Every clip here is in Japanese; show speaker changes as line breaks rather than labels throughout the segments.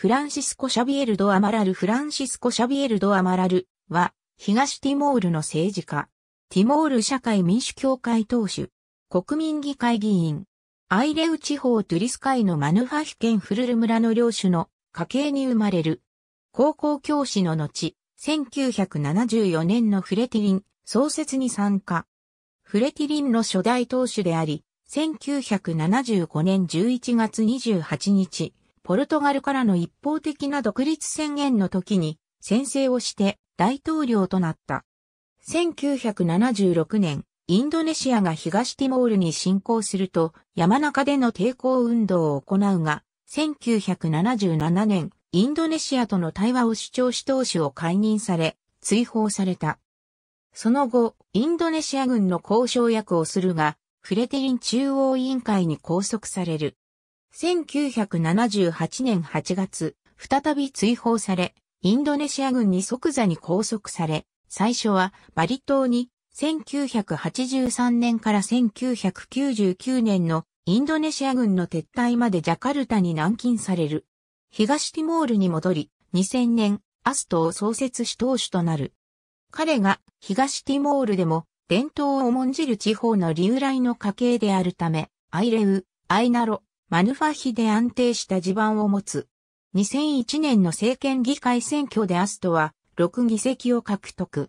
フランシスコ・シ
ャビエル・ド・アマラルフランシスコ・シャビエル・ド・アマラルは、東ティモールの政治家、ティモール社会民主協会党首、国民議会議員、アイレウ地方トゥリス海のマヌファヒ県フルル村の領主の家系に生まれる。高校教師の後、1974年のフレティリン創設に参加。フレティリンの初代党首であり、1975年11月28日、ポルトガルからの一方的な独立宣言の時に宣誓をして大統領となった。1976年、インドネシアが東ティモールに侵攻すると山中での抵抗運動を行うが、1977年、インドネシアとの対話を主張し党首を解任され、追放された。その後、インドネシア軍の交渉役をするが、フレテリン中央委員会に拘束される。1978年8月、再び追放され、インドネシア軍に即座に拘束され、最初はバリ島に1983年から1999年のインドネシア軍の撤退までジャカルタに軟禁される。東ティモールに戻り、2000年、アストを創設し当主となる。彼が東ティモールでも伝統を重んじる地方の流来の家系であるため、アイレウ、アイナロ、マヌファヒで安定した地盤を持つ。2001年の政権議会選挙でアストは6議席を獲得。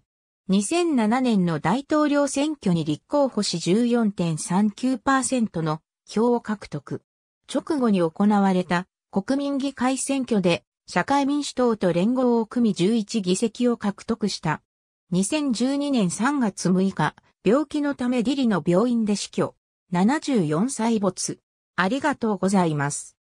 2007年の大統領選挙に立候補し14.39%の票を獲得。直後に行われた国民議会選挙で社会民主党と連合を組み11議席を獲得した。2012年3月6日、病気のためディリの病院で死去。74歳没。
ありがとうございます。